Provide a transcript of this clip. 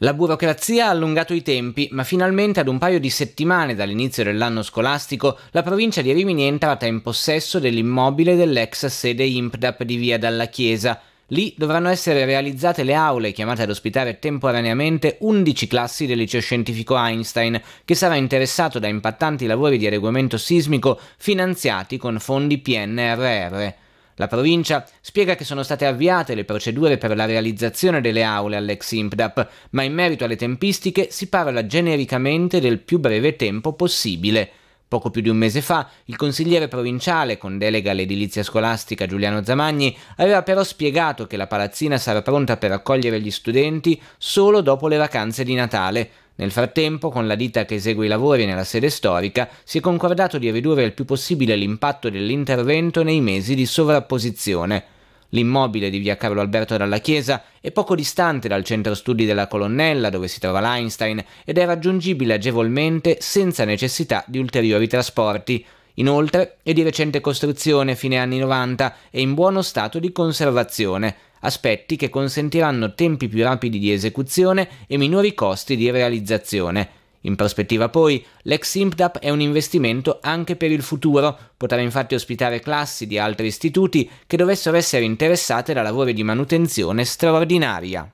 La burocrazia ha allungato i tempi, ma finalmente ad un paio di settimane dall'inizio dell'anno scolastico la provincia di Rimini è entrata in possesso dell'immobile dell'ex sede IMPDAP di Via dalla Chiesa. Lì dovranno essere realizzate le aule chiamate ad ospitare temporaneamente 11 classi del liceo scientifico Einstein, che sarà interessato da impattanti lavori di adeguamento sismico finanziati con fondi PNRR. La provincia spiega che sono state avviate le procedure per la realizzazione delle aule all'ex IMPDAP, ma in merito alle tempistiche si parla genericamente del più breve tempo possibile. Poco più di un mese fa, il consigliere provinciale con delega all'edilizia scolastica Giuliano Zamagni aveva però spiegato che la palazzina sarà pronta per accogliere gli studenti solo dopo le vacanze di Natale. Nel frattempo, con la ditta che esegue i lavori nella sede storica, si è concordato di ridurre il più possibile l'impatto dell'intervento nei mesi di sovrapposizione. L'immobile di via Carlo Alberto dalla Chiesa è poco distante dal centro studi della Colonnella dove si trova l'Einstein ed è raggiungibile agevolmente senza necessità di ulteriori trasporti. Inoltre è di recente costruzione fine anni 90 e in buono stato di conservazione, aspetti che consentiranno tempi più rapidi di esecuzione e minori costi di realizzazione. In prospettiva poi, l'ex IMPDAP è un investimento anche per il futuro, potrà infatti ospitare classi di altri istituti che dovessero essere interessate da lavori di manutenzione straordinaria.